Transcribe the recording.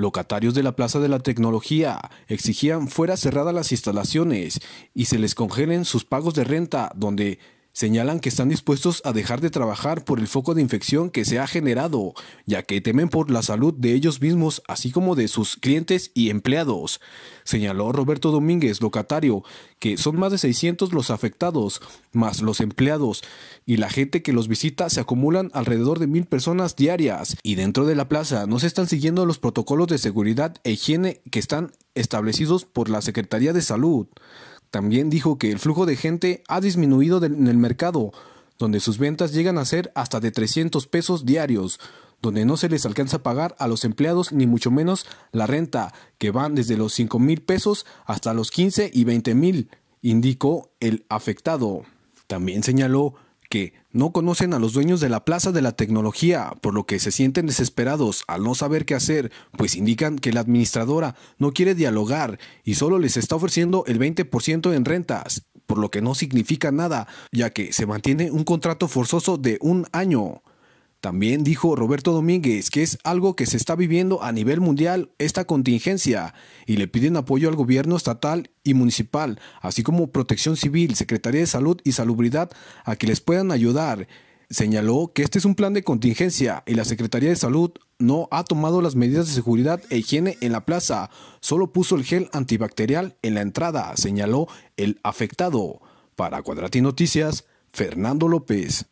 Locatarios de la Plaza de la Tecnología exigían fuera cerradas las instalaciones y se les congelen sus pagos de renta, donde señalan que están dispuestos a dejar de trabajar por el foco de infección que se ha generado, ya que temen por la salud de ellos mismos, así como de sus clientes y empleados. Señaló Roberto Domínguez, locatario, que son más de 600 los afectados, más los empleados y la gente que los visita se acumulan alrededor de mil personas diarias y dentro de la plaza no se están siguiendo los protocolos de seguridad e higiene que están establecidos por la Secretaría de Salud. También dijo que el flujo de gente ha disminuido en el mercado, donde sus ventas llegan a ser hasta de 300 pesos diarios, donde no se les alcanza a pagar a los empleados ni mucho menos la renta, que van desde los 5 mil pesos hasta los 15 y 20 mil, indicó el afectado. También señaló que no conocen a los dueños de la Plaza de la Tecnología, por lo que se sienten desesperados al no saber qué hacer, pues indican que la administradora no quiere dialogar y solo les está ofreciendo el 20% en rentas, por lo que no significa nada, ya que se mantiene un contrato forzoso de un año. También dijo Roberto Domínguez que es algo que se está viviendo a nivel mundial esta contingencia y le piden apoyo al gobierno estatal y municipal, así como Protección Civil, Secretaría de Salud y Salubridad a que les puedan ayudar. Señaló que este es un plan de contingencia y la Secretaría de Salud no ha tomado las medidas de seguridad e higiene en la plaza, solo puso el gel antibacterial en la entrada, señaló el afectado. Para Cuadratín Noticias, Fernando López.